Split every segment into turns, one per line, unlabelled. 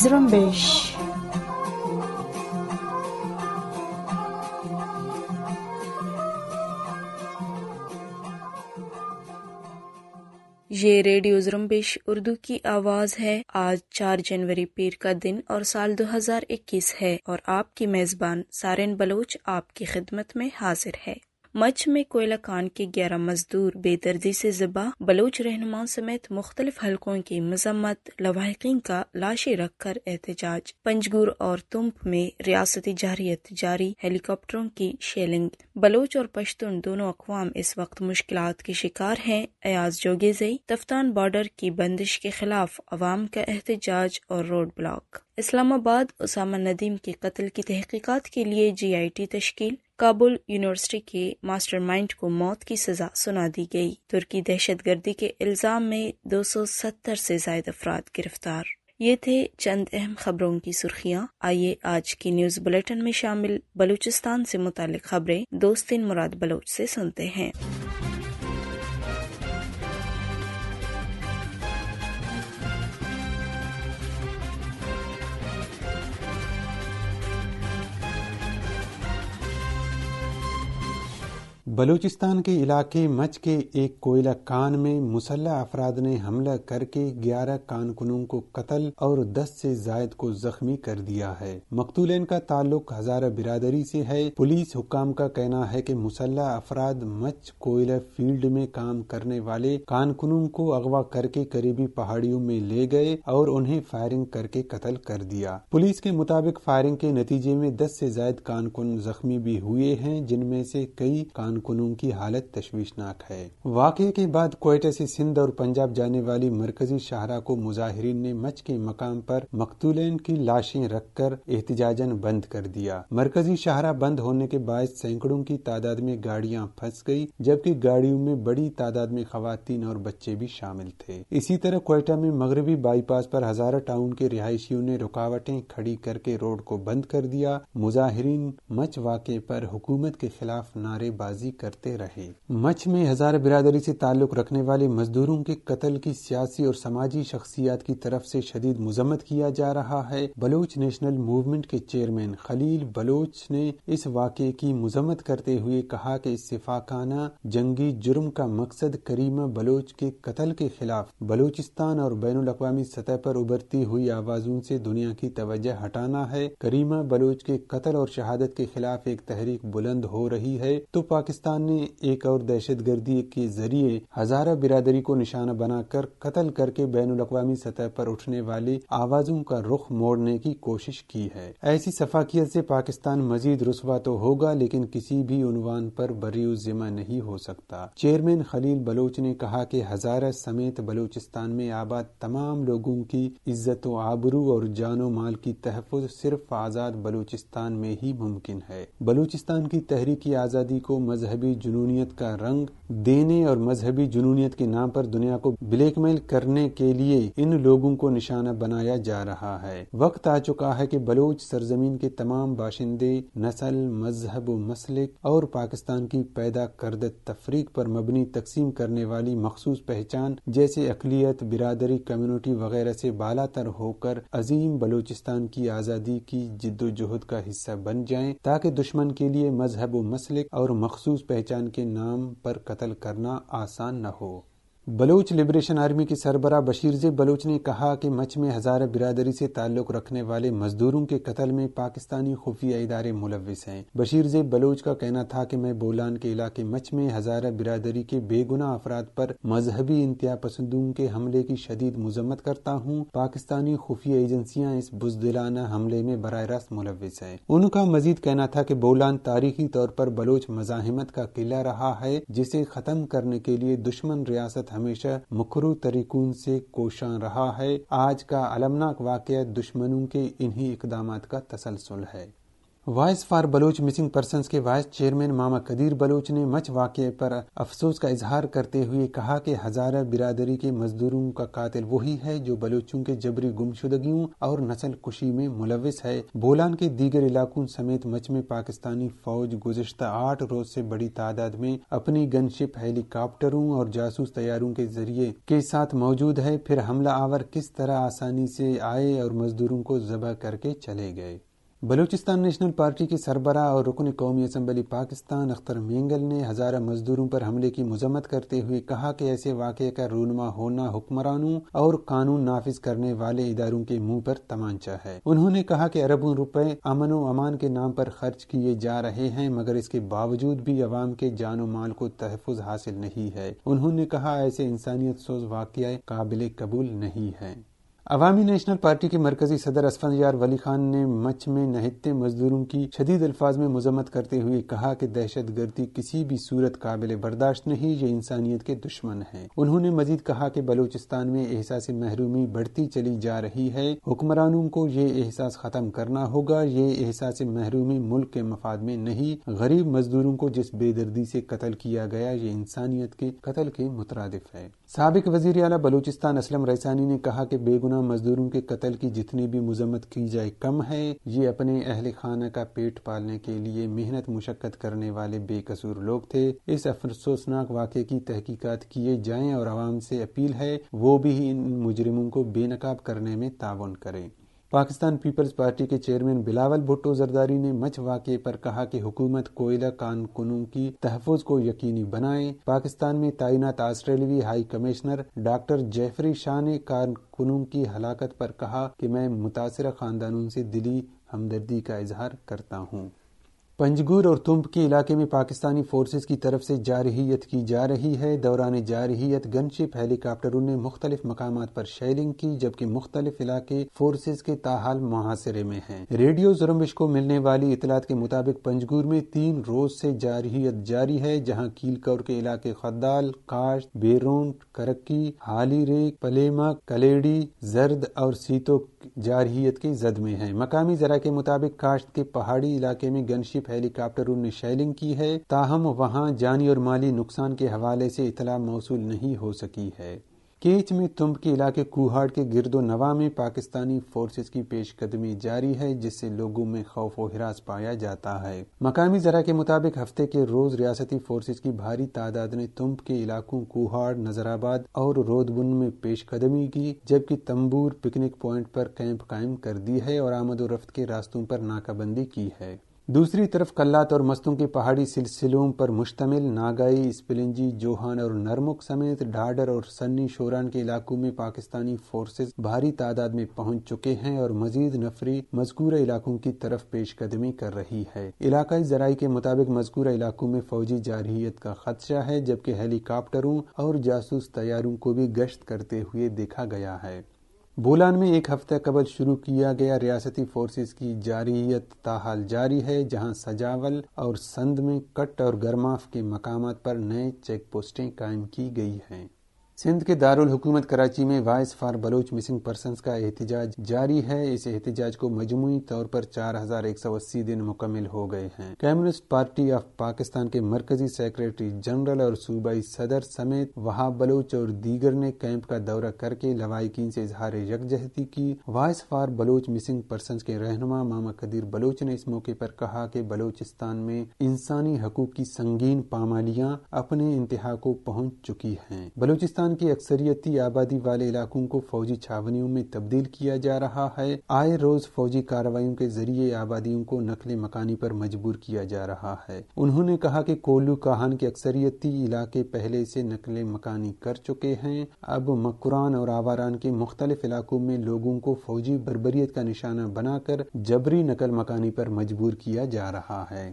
Zrumbish. ये radio जुम्बिश Urdu की आवाज़ है आज 4 जनवरी पीर का दिन और साल 2021 है और आपकी मेज़बान सारेन बलोच आपकी खिदमत में हाजिर है मच में कोयला खान के ग्यारह मजदूर बेदर्दी से जबा बलोच रहनुमा समेत मुख्तलिफ हलकों की मजम्मत लवाकिन का लाशें रख कर एहतजाज पंजगुर और तुम्प में रियासती जारियत जारी हेलीकॉप्टरों की शेलिंग बलोच और पश्तून दोनों अकवाम इस वक्त मुश्किल के शिकार है अयाज जोगेजई तफ्तान बॉर्डर की बंदिश के खिलाफ अवाम का एहतजाज और रोड ब्लॉक इस्लामाबाद उसामा नदीम के कत्ल की तहकीकात के लिए जी आई टी तश्कील काबुल यूनिवर्सिटी के मास्टरमाइंड को मौत की सजा सुना दी गई तुर्की दहशत गर्दी के इल्जाम में 270 से जायद अफराद गिरफ्तार ये थे चंद अहम खबरों की सुर्खियाँ आइए आज की न्यूज बुलेटिन में शामिल बलूचिस्तान से मुतल खबरें दोस्तिन मुराद बलोच से सुनते हैं
बलूचिस्तान के इलाके मच के एक कोयला कान में मुसल्ला अफराद ने हमला करके 11 कानकुनों को कत्ल और 10 से जायद को जख्मी कर दिया है मकतूलन का ताल्लुक हजारा बिरादरी से है पुलिस हुकाम का कहना है कि मुसल्ला अफराद मच कोयला फील्ड में काम करने वाले कानकुनों को अगवा करके करीबी पहाड़ियों में ले गए और उन्हें फायरिंग करके कत्ल कर दिया पुलिस के मुताबिक फायरिंग के नतीजे में दस से जायद कानकुन जख्मी भी हुए हैं जिनमें से कई कान कुलूम की हालत तशवीशनाक है वाकई के बाद कोयटा से सिंध और पंजाब जाने वाली मरकजी शाहरा को मुजाहरीन ने मच के मकाम पर मकतूलैन की लाशें रखकर एहतजाजन बंद कर दिया मरकजी शाहरा बंद होने के बाद सैकड़ों की तादाद में गाड़ियां फंस गई जबकि गाड़ियों में बड़ी तादाद में खातन और बच्चे भी शामिल थे इसी तरह कोयटा में मगरबी बाईपास पर हजारा टाउन के रिहायशियों ने रुकावटें खड़ी करके रोड को बंद कर दिया मुजाहरीन मच वाक़े पर हुकूमत के खिलाफ नारेबाजी करते रहे मच में हजार बिरादरी से ताल्लुक रखने वाले मजदूरों के कत्ल की सियासी और समाजी शख्सियात की तरफ से शदीद मजम्मत किया जा रहा है बलोच नेशनल मूवमेंट के चेयरमैन खलील बलोच ने इस वाक़े की मजम्मत करते हुए कहा कि इस सिफाकाना जंगी जुर्म का मकसद करीमा बलोच के कत्ल के खिलाफ बलोचिस्तान और बैन अवी सतह पर उभरती हुई आवाज़ों से दुनिया की तवज्जह हटाना है करीमा बलोच के कत्ल और शहादत के खिलाफ एक तहरीक बुलंद हो रही है तो पाकिस्तान पाकिस्तान ने एक और दहशत गर्दी के जरिए हजारा बिरादरी को निशाना बनाकर कत्ल करके बैन अवी सतह पर उठने वाली आवाजों का रुख मोड़ने की कोशिश की है ऐसी सफाकियत से पाकिस्तान मजीद रुसवा तो होगा लेकिन किसी भी उनवान पर बरी जिमा नहीं हो सकता चेयरमैन खलील बलोच ने कहा कि हजारा समेत बलूचिस्तान में आबाद तमाम लोगों की इज्जत आबरू और जानो माल की तहफ़ सिर्फ आज़ाद बलूचिस्तान में ही मुमकिन है बलूचिस्तान की तहरीकी आज़ादी को मजहब मजहबी जुनूनीत का रंग देने और मजहबी जुनूनीत के नाम पर दुनिया को ब्लैकमेल करने के लिए इन लोगों को निशाना बनाया जा रहा है वक्त आ चुका है कि बलोच सरजमीन के तमाम बाशिंदे नस्ल मजहब मसलिक और पाकिस्तान की पैदा करद तफरीक पर मबनी तकसीम करने वाली मखसूस पहचान जैसे अकलीत बिरादरी कम्युनिटी वगैरह से बालातर होकर अजीम बलोचिस्तान की आज़ादी की जिद्दोजहद का हिस्सा बन जाए ताकि दुश्मन के लिए मजहब मसलिक और मखसूस पहचान के नाम पर कत्ल करना आसान न हो बलूच लिबरेशन आर्मी के सरबरा बशीरजे बलूच ने कहा कि मच में हज़ारा बिरादरी से ताल्लुक़ रखने वाले मजदूरों के कत्ल में पाकिस्तानी खुफिया इदारे मुलविस हैं बशीरजे बलूच का कहना था कि मैं बोलान के इलाके मच में हज़ारा बिरादरी के बेगुना अफराद पर मजहबी इंतहा पसंदों के हमले की शदीद मजम्मत करता हूँ पाकिस्तानी खुफिया एजेंसियाँ इस बुजदिलाना हमले में बर रास्त मुलविस हैं उनका मजीद कहना था कि बोलान तारीखी तौर पर बलोच मजाहमत का किला रहा है जिसे ख़त्म करने के लिए दुश्मन रियासत हमेशा मुखरू तरीकून से कोशां रहा है आज का अलमनाक वाक्य दुश्मनों के इन्हीं इकदाम का तसलसल है voice for Baloch missing person के वाइस चेयरमैन मामा कदीर बलोच ने मच वाक़े पर अफसोस का इजहार करते हुए कहा कि हजारा बिरादरी के मजदूरों का कातिल वही है जो बलोचों के जबरी गुमशुदगियों और नस्ल कुशी में मुलविस है बोलान के दीगर इलाकों समेत मच में पाकिस्तानी फौज गुजशत आठ रोज से बड़ी तादाद में अपनी गनशिप हेलीकॉप्टरों और जासूस तैयारों के जरिए के साथ मौजूद है फिर हमला आवर किस तरह आसानी से आए और मजदूरों को जबह करके चले गए बलूचिस्तान नेशनल पार्टी के सरबरा और रुकन कौमी असम्बली पाकिस्तान अख्तर मेंगल ने हज़ारा मजदूरों पर हमले की मजम्मत करते हुए कहा कि ऐसे वाक़े का रूनमा होना हुक्मरानों और कानून नाफिज करने वाले इदारों के मुंह पर तमांचा है उन्होंने कहा कि अरबों रुपए अमन व अमान के नाम पर खर्च किए जा रहे हैं मगर इसके बावजूद भी अवाम के जानो माल को तहफ़ हासिल नहीं है उन्होंने कहा ऐसे इंसानियत सोज वाक़ काबिल कबूल नहीं है अवामी नेशनल पार्टी के मरकजी सदर यार वली खान ने मच में नहते मजदूरों की शदीद अल्फाज में मजम्मत करते हुए कहा कि दहशत गर्दी किसी भी सूरत काबिल बर्दाश्त नहीं ये इंसानियत के दुश्मन है उन्होंने मजीद कहा कि बलूचिस्तान में एहसास महरूमी बढ़ती चली जा रही है हुक्मरानों को ये एहसास खत्म करना होगा ये एहसास महरूमी मुल्क के मफाद में नहीं गरीब मजदूरों को जिस बेदर्दी से कत्ल किया गया ये इंसानियत के कत्ल के मुतरद है सबक वजीर अला बलूचिस्तान असलम रैसानी ने कहा कि बेगुना गुना मजदूरों के कत्ल की जितनी भी मजम्मत की जाए कम है ये अपने अहल खाना का पेट पालने के लिए मेहनत मुशक्कत करने वाले बेकसूर लोग थे इस अफसोसनाक वाक्य की तहकीकत किए जाए और आवाम से अपील है वो भी इन मुजरिमों को बेनकाब करने में ताउन करें पाकिस्तान पीपल्स पार्टी के चेयरमैन बिलावल भुट्टो जरदारी ने मच वाक़े पर कहा कि हुकूमत कोयला कानूनों की तहफ़ को यकीनी बनाए पाकिस्तान में तैनात ऑस्ट्रेलवी high commissioner doctor Geoffrey Shaw ने कारकुनों की हलाकत पर कहा कि मैं मुतासर खानदानों से दिली हमदर्दी का इजहार करता हूँ पंजगुर और तुम्ब के इलाके में पाकिस्तानी फोर्सेज की तरफ से जारहीत की जा रही है दौरान जारहीत गनशिप हेलीकॉप्टरों ने मुख्तलिफ मकाम पर शेयरिंग की जबकि मुख्तलिफ इलाके फोर्सेज के ताहाल मुहासरे में हैं रेडियो जुर्मिश को मिलने वाली इतलात के मुताबिक पंजगुर में तीन रोज से जारहीत जारी है जहाँ कीलकौर के इलाके खद्दाल काश बेरोन करक्की हाली रे पलेमा कलेडी जर्द और सीतो जारहीत की जद में है मकामी जरा के मुताबिक काश्त के पहाड़ी इलाके में गनशिप हेलीकॉप्टरों ने शेलिंग की है ताहम वहाँ जानी और माली नुकसान के हवाले से इतला मौसू नहीं हो सकी है केच में तुम्ब के इलाके कुहाड़ के गिरदो नवा में पाकिस्तानी फोर्सेज की पेशकदमी जारी है जिससे लोगों में खौफ और हिरास पाया जाता है मकामी जरा के मुताबिक हफ्ते के रोज रियासती फोर्सेज की भारी तादाद ने तुम्ब के इलाकों कुहाड़ नजराबाद और रोदबुन में पेशकदमी की जबकि तंबूर पिकनिक पॉइंट पर कैंप कायम कर दी है और आमदोरफ्त के रास्तों पर नाकाबंदी की है दूसरी तरफ कल्लात और मस्तों की पहाड़ी सिलसिलों पर मुश्तमिल नागाई स्पिलिंजी जोहान और नरमुक समेत डाडर और सन्नी शोरान के इलाकों में पाकिस्तानी फोर्सेस भारी तादाद में पहुंच चुके हैं और मजीद नफरी मजकूर इलाकों की तरफ पेशकदमी कर रही है इलाकाई जराये के मुताबिक मजकूर इलाकों में फौजी जारहीत का खदशा है जबकि हेलीकॉप्टरों और जासूस तैयारों को भी गश्त करते हुए देखा गया है बोलान में एक हफ्ता कबल शुरू किया गया रियासती फोर्सेस की जारीत ताहाल जारी है जहां सजावल और संद में कट और गर्माफ के मकाम पर नए चेक पोस्टें कायम की गई हैं सिंध के दारुल हुकूमत कराची में voice for Baloch missing person का एहतजाज जारी है इस एहतजाज को मजमू तौर पर चार हजार एक सौ अस्सी दिन मुकम्मल हो गए हैं कम्युनिस्ट पार्टी ऑफ पाकिस्तान के मरकजी सेक्रेटरी जनरल और सूबाई सदर समेत वहा बलोच और दीगर ने कैंप का दौरा करके लवाकिन से इजहार यकजहती की voice for Baloch missing person के रहनुमा मामा कदीर बलोच ने इस मौके पर कहा कि बलोचिस्तान में इंसानी हकूक की संगीन पामालियाँ अपने इंतहा को पहुँच चुकी हैं बलोचिस्तान पाकिस्तान की अक्सरियती आबादी वाले इलाकों को फौजी छावनियों में तब्दील किया जा रहा है आए रोज फौजी कार्रवाइयों के जरिए आबादियों को नकल मकानी पर मजबूर किया जा रहा है उन्होंने कहा कि कोल्लू कहान के अक्सरियती इलाके पहले से नकल मकानी कर चुके हैं अब मकुरान और आवारान के मुख्तलिफ इलाकों में लोगों को फौजी बरबरीत का निशाना बनाकर जबरी नकल मकानी पर मजबूर किया जा रहा है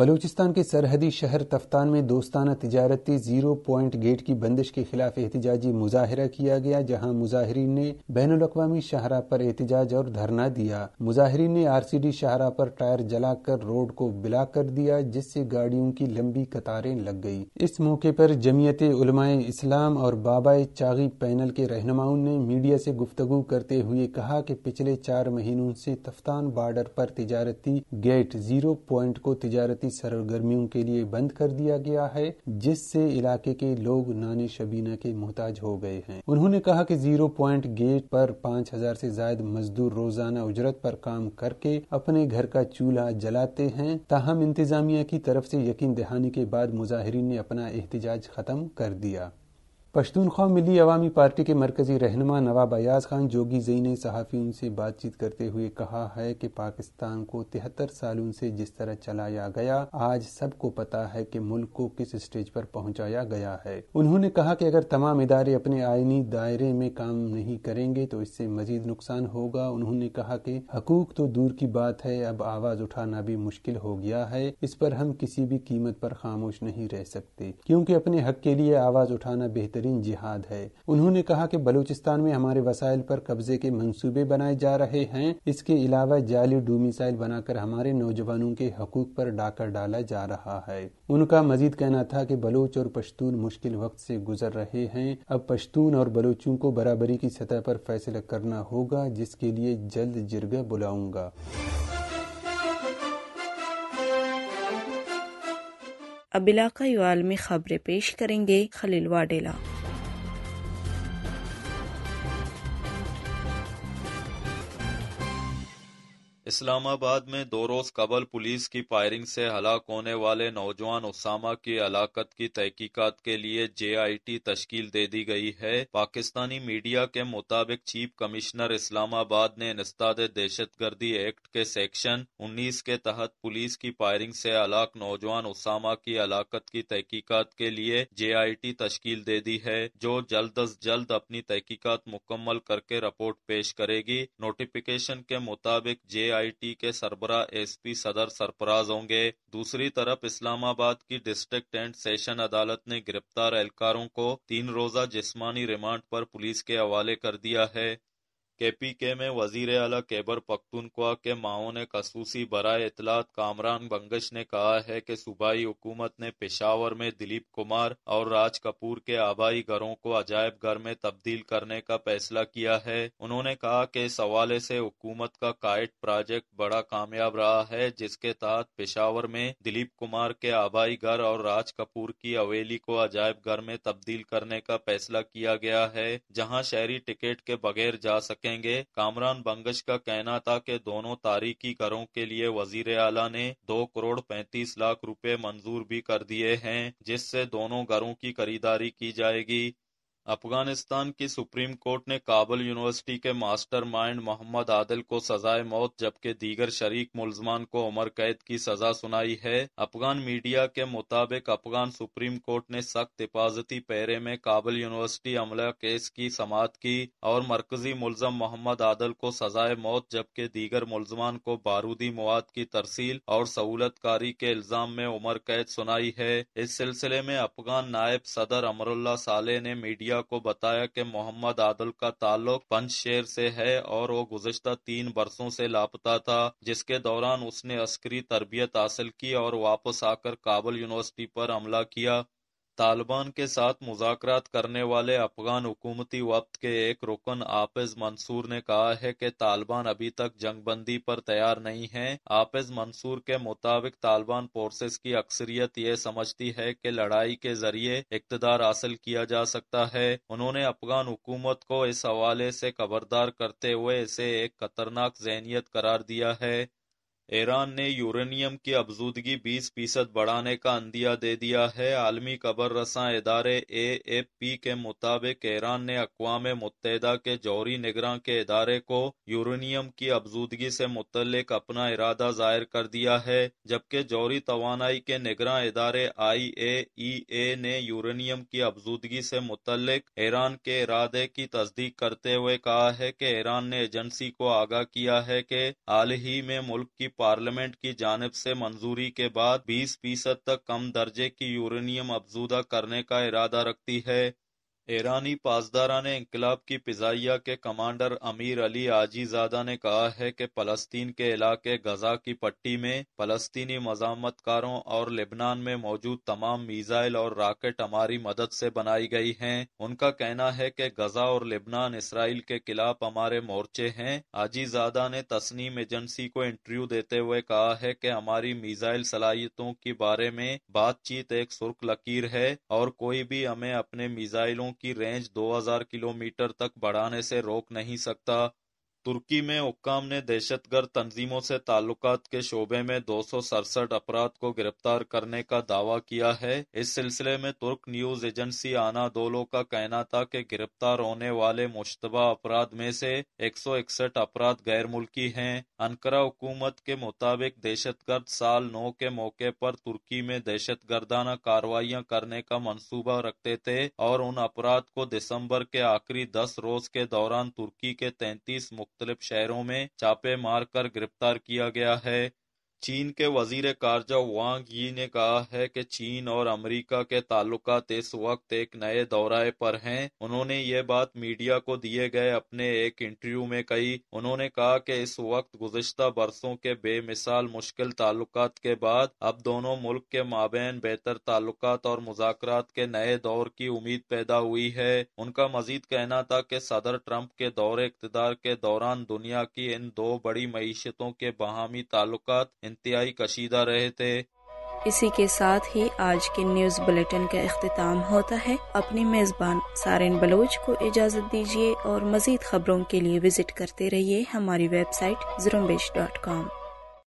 बलूचिस्तान के सरहदी शहर तफ्तान में दोस्ताना तजारती जीरो पॉइंट गेट की बंदिश के खिलाफ एहतजाजी मुजाहरा किया गया जहां मुजाहरीन ने बैन अवी शाहरा पर एहतजाज और धरना दिया मुजाहरीन ने आरसीडी शाहरा पर टायर जलाकर रोड को बिला कर दिया जिससे गाड़ियों की लंबी कतारें लग गई इस मौके पर जमीयत उलमाए इस्लाम और बाबा चागी पैनल के रहनुमाओं ने मीडिया से गुफ्तगु करते हुए कहा कि पिछले चार महीनों से तफ्तान बॉर्डर पर तजारती गेट जीरो पॉइंट को तजारत सियासती सरगर्मियों के लिए बंद कर दिया गया है जिससे इलाके के लोग नानी शबीना के मोहताज हो गए हैं उन्होंने कहा कि जीरो प्वाइंट गेट पर पाँच हजार से ज्यादा मजदूर रोजाना उजरत पर काम करके अपने घर का चूल्हा जलाते हैं ताहम इंतजामिया की तरफ से यकीन दहानी के बाद मुजाहरीन ने अपना एहतजाज खत्म कर दिया पश्तूनख्वा मिली अवामी पार्टी के मरकजी रहनमा नवाब अयाज खान जोगी जई ने सहाफ़ियों से बातचीत करते हुए कहा है कि पाकिस्तान को तिहत्तर सालों से जिस तरह चलाया गया आज सबको पता है कि मुल्क को किस स्टेज पर पहुंचाया गया है उन्होंने कहा कि अगर तमाम इदारे अपने आईनी दायरे में काम नहीं करेंगे तो इससे मजीद नुकसान होगा उन्होंने कहा कि हकूक तो दूर की बात है अब आवाज़ उठाना भी मुश्किल हो गया है इस पर हम किसी भी कीमत पर खामोश नहीं रह सकते क्योंकि अपने हक के लिए आवाज़ उठाना बेहतर बदतरीन जिहाद है उन्होंने कहा कि बलूचिस्तान में हमारे वसाइल पर कब्जे के मंसूबे बनाए जा रहे हैं इसके अलावा जाली डू मिसाइल बनाकर हमारे नौजवानों के हकूक पर डाका डाला जा रहा है उनका मजीद कहना था कि बलोच और पश्तून मुश्किल वक्त से गुजर रहे हैं अब पश्तून और बलोचों को बराबरी की सतह पर फैसला करना होगा जिसके लिए जल्द जिरगा बुलाऊंगा
अब इलाकाई आलमी खबरें पेश करेंगे खलील वाडेला
इस्लामाबाद में दो रोज कबल पुलिस की फायरिंग से हलाक होने वाले नौजवान उसामा की हलाकत की तहकीकात के लिए जे आई टी तश्कील दे दी गई है पाकिस्तानी मीडिया के मुताबिक चीफ कमिश्नर इस्लामाबाद ने इंस्ताद दहशत गर्दी एक्ट के सेक्शन उन्नीस के तहत पुलिस की फायरिंग से हलाक नौजवान उसामा की हलाकत की तहकीकात के लिए जे आई टी तश्कील दे दी है जो जल्द अज जल्द अपनी तहकीकात मुकम्मल करके रिपोर्ट पेश करेगी नोटिफिकेशन के मुताबिक जे आई आईटी के सरबरा एसपी सदर सरफराज होंगे दूसरी तरफ इस्लामाबाद की डिस्ट्रिक्ट एंड सेशन अदालत ने गिरफ्तार एहलकारों को तीन रोजा जिस्मानी रिमांड पर पुलिस के हवाले कर दिया है केपीके में वजीर अला केबर पख्तूनख्वा के माओ ने खसूसी बरा इतलात कामरान बंगश ने कहा है कि सूबाई हुकूमत ने पेशावर में दिलीप कुमार और राज कपूर के आबाई घरों को अजायब घर में तब्दील करने का फैसला किया है उन्होंने कहा कि इस हवाले से हुकूमत का काइट प्रोजेक्ट बड़ा कामयाब रहा है जिसके तहत पेशावर में दिलीप कुमार के आबाई घर और राज कपूर की हवेली को अजायब घर में तब्दील करने का फैसला किया गया है जहाँ शहरी टिकट के बगैर जा सके रखेंगे कामरान बंगज का कहना था कि दोनों तारीखी करों के लिए वजीर अला ने दो करोड़ पैंतीस लाख रुपए मंजूर भी कर दिए हैं जिससे दोनों घरों की खरीदारी की जाएगी अफगानिस्तान की सुप्रीम कोर्ट ने काबुल यूनिवर्सिटी के मास्टरमाइंड मोहम्मद आदिल को सजाए मौत जबकि दीगर शरीक मुलजमान को उमर कैद की सजा सुनाई है अफगान मीडिया के मुताबिक अफगान सुप्रीम कोर्ट ने सख्त हिफाजती पैरे में काबुल यूनिवर्सिटी अमला केस की समात की और मरकजी मुलजम मोहम्मद आदिल को सजाए मौत जबकि दीगर मुलजमान को बारूदी मवाद की तरसील और सहूलतकारी के इल्जाम में उमर कैद सुनाई है इस सिलसिले में अफगान नायब सदर अमरुल्ला साले ने मीडिया मीडिया को बताया कि मोहम्मद आदल का ताल्लुक पंचशेर से है और वो गुजश्ता तीन बरसों से लापता था जिसके दौरान उसने अस्करी तरबियत हासिल की और वापस आकर काबुल यूनिवर्सिटी पर हमला किया तालिबान के साथ मुजाकरात करने वाले अफगान हुकूमती वक्त के एक रुकन आफिज मंसूर ने कहा है कि तालिबान अभी तक जंगबंदी पर तैयार नहीं है आपज मंसूर के मुताबिक तालिबान फोर्सेस की अक्सरियत ये समझती है कि लड़ाई के जरिए इकतदार हासिल किया जा सकता है उन्होंने अफगान हुकूमत को इस हवाले से खबरदार करते हुए इसे एक खतरनाक जहनीत करार दिया है ईरान ने यूरेनियम की अफजूदगी बीस फीसद बढ़ाने का अंदिया दे दिया है आलमी कबर रसा इदारे ए के मुताबिक ईरान ने अकवाम मुतहदा के जौहरी निगरान के इदारे को यूरेनियम की अफजूदगी से मुतलक अपना इरादा जाहिर कर दिया है जबकि जौहरी तो के निगरान इदारे आई ए ई ए ने यूरेनियम की अफजूदगी से मुतलक ईरान के इरादे की तस्दीक करते हुए कहा है की ईरान ने एजेंसी को आगाह किया है की हाल ही में मुल्क की पार्लियामेंट की जानब से मंजूरी के बाद 20 फीसद तक कम दर्जे की यूरेनियम अफजूदा करने का इरादा रखती है ईरानी पासदारान ने इनकलाब की पिजाइया के कमांडर अमीर अली आजीजादा ने कहा है कि फलस्तीन के इलाके गजा की पट्टी में फलस्तीनी मज़ामतकारों और लेबनान में मौजूद तमाम मिजाइल और रॉकेट हमारी मदद से बनाई गई हैं। उनका कहना है कि गजा और लेबनान इसराइल के खिलाफ हमारे मोर्चे हैं। आजीजादा ने तस्नीम एजेंसी को इंटरव्यू देते हुए कहा है कि हमारी मिजाइल सलाहियतों के बारे में बातचीत एक सुर्ख लकीर है और कोई भी हमें अपने मिजाइलों की रेंज 2000 किलोमीटर तक बढ़ाने से रोक नहीं सकता तुर्की में हुक्काम ने दहशतगर्द तंजीमों से ताल्लुकात के शोबे में दो सौ सड़सठ अपराध को गिरफ्तार करने का दावा किया है इस सिलसिले में तुर्क न्यूज एजेंसी आना दोलो का कहना था कि गिरफ्तार होने वाले मुशतबा अपराध में से एक सौ इकसठ अपराध गैर मुल्की हैं अनकरा हुकूमत के मुताबिक दहशतगर्द साल नौ के मौके पर तुर्की में दहशत गर्दाना कार्रवाई करने का मनसूबा रखते थे और उन अपराध को दिसंबर के आखिरी दस रोज के दौरान तुर्की के तैतीस मुख्तलिफ शहरों में छापे मार कर गिरफ्तार किया गया है चीन के वजीर कारजा वांग यी ने कहा है कि चीन और अमेरिका के ताल्लुक इस वक्त एक नए दौराए पर हैं उन्होंने ये बात मीडिया को दिए गए अपने एक इंटरव्यू में कही उन्होंने कहा कि इस वक्त गुजश्ता बरसों के बेमिसाल मुश्किल ताल्लुक के बाद अब दोनों मुल्क के माबेन बेहतर ताल्लुकात और मुजाकरात के नए दौर की उम्मीद पैदा हुई है उनका मजीद कहना था की सदर ट्रंप के दौरे इकतदार के दौरान दुनिया की इन दो बड़ी मीशतों के बहामी ताल्लुक इंतहाई कशीदा रहे थे
इसी के साथ ही आज के न्यूज बुलेटिन का अख्तितम होता है अपनी मेजबान सारिन बलोच को इजाजत दीजिए और मजीद खबरों के लिए विजिट करते रहिए हमारी वेबसाइट जरूम्बेश डॉट कॉम